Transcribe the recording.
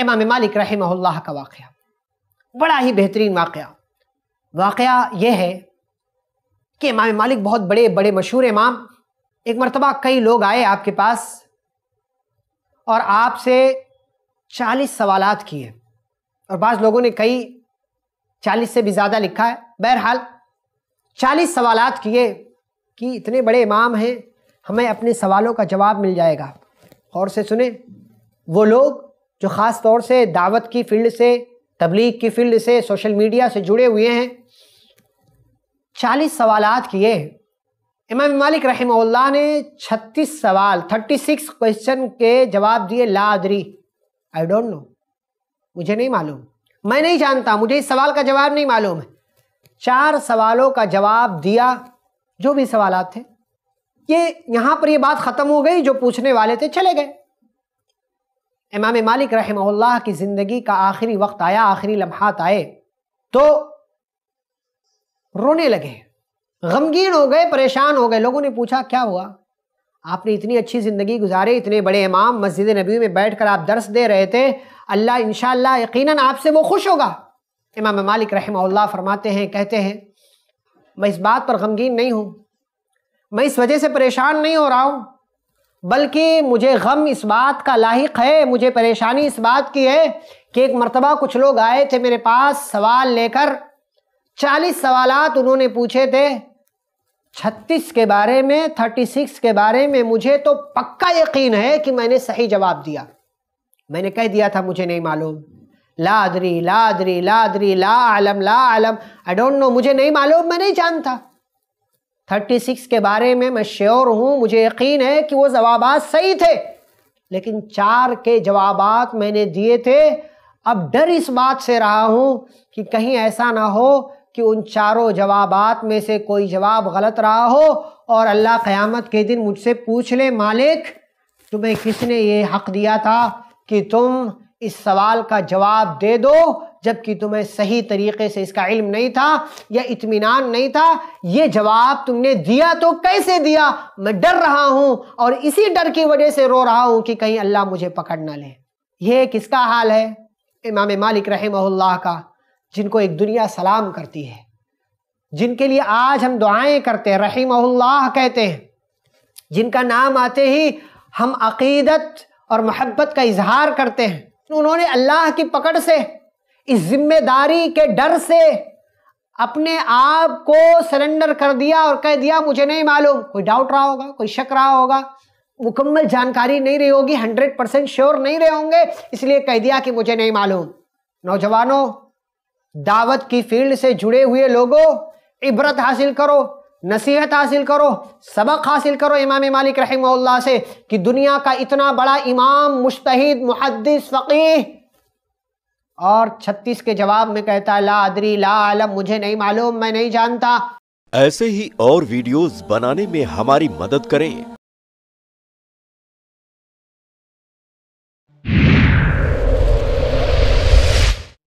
इमाम मालिक रहमल्ला का वाक़ बड़ा ही बेहतरीन वाक़ वाक़ यह है कि इमाम मालिक बहुत बड़े बड़े मशहूर इमाम एक मरतबा कई लोग आए आपके पास और आपसे चालीस सवाल किए और बाज़ लोगों ने कई चालीस से भी ज़्यादा लिखा है बहरहाल चालीस सवाल किए कि इतने बड़े इमाम हैं हमें अपने सवालों का जवाब मिल जाएगा और से सुने वो लोग जो ख़ास तौर से दावत की फील्ड से तबलीग की फील्ड से सोशल मीडिया से जुड़े हुए हैं चालीस सवाल किए हैं इमाम मालिक रहमल्ला ने छत्तीस सवाल थर्टी सिक्स क्वेश्चन के जवाब दिए लादरी आई डोंट नो मुझे नहीं मालूम मैं नहीं जानता मुझे इस सवाल का जवाब नहीं मालूम है चार सवालों का जवाब दिया जो भी सवाल थे ये यहाँ पर ये बात ख़त्म हो गई जो पूछने वाले थे चले गए इमाम मालिक रहमल्ला की ज़िंदगी का आखिरी वक्त आया आखिरी लम्हात आए तो रोने लगे गमगीन हो गए परेशान हो गए लोगों ने पूछा क्या हुआ आपने इतनी अच्छी ज़िंदगी गुजारी इतने बड़े इमाम मस्जिद नबी में बैठ कर आप दर्स दे रहे थे अल्लाह इन यकीन आपसे वो खुश होगा इमाम मालिक रहमल्ला फरमाते हैं कहते हैं मैं इस बात पर गमगीन नहीं हूँ मैं इस वजह से परेशान नहीं हो रहा हूँ बल्कि मुझे गम इस बात का लाक है मुझे परेशानी इस बात की है कि एक मरतबा कुछ लोग आए थे मेरे पास सवाल लेकर चालीस सवाल उन्होंने पूछे थे छत्तीस के बारे में थर्टी सिक्स के बारे में मुझे तो पक्का यकीन है कि मैंने सही जवाब दिया मैंने कह दिया था मुझे नहीं मालूम लादरी लादरी लादरी ला आलम ला आलम आई डोंट नो मुझे नहीं मालूम मैं नहीं जानता थर्टी सिक्स के बारे में मैं श्योर हूँ मुझे यकीन है कि वो जवाब सही थे लेकिन चार के जवाब मैंने दिए थे अब डर इस बात से रहा हूँ कि कहीं ऐसा ना हो कि उन चारों जवाबात में से कोई जवाब गलत रहा हो और अल्लाह क़यामत के दिन मुझसे पूछ ले मालिक तुम्हें किसने ये हक दिया था कि तुम इस सवाल का जवाब दे दो जबकि तुम्हें सही तरीके से इसका इल्म नहीं था या इत्मीनान नहीं था ये जवाब तुमने दिया तो कैसे दिया मैं डर रहा हूँ और इसी डर की वजह से रो रहा हूँ कि कहीं अल्लाह मुझे पकड़ ना ले यह किसका हाल है इमाम मालिक रहमल्ला का जिनको एक दुनिया सलाम करती है जिनके लिए आज हम दुआएं करते हैं रहीमल्ला कहते हैं जिनका नाम आते ही हम अकीदत और मोहब्बत का इजहार करते हैं उन्होंने अल्लाह की पकड़ से इस जिम्मेदारी के डर से अपने आप को सरेंडर कर दिया और कह दिया मुझे नहीं मालूम कोई डाउट रहा होगा कोई शक रहा होगा मुकम्मल जानकारी नहीं रही होगी हंड्रेड परसेंट श्योर नहीं रहे होंगे इसलिए कह दिया कि मुझे नहीं मालूम नौजवानों दावत की फील्ड से जुड़े हुए लोगों इबरत हासिल करो नसीहत हासिल करो सबक हासिल करो इमाम मालिक रहमल्ला से कि दुनिया का इतना बड़ा इमाम मुश्तहिद मुहदस फ़कीह और 36 के जवाब में कहता है ला अदरी ला आलम मुझे नहीं मालूम मैं नहीं जानता ऐसे ही और वीडियोस बनाने में हमारी मदद करें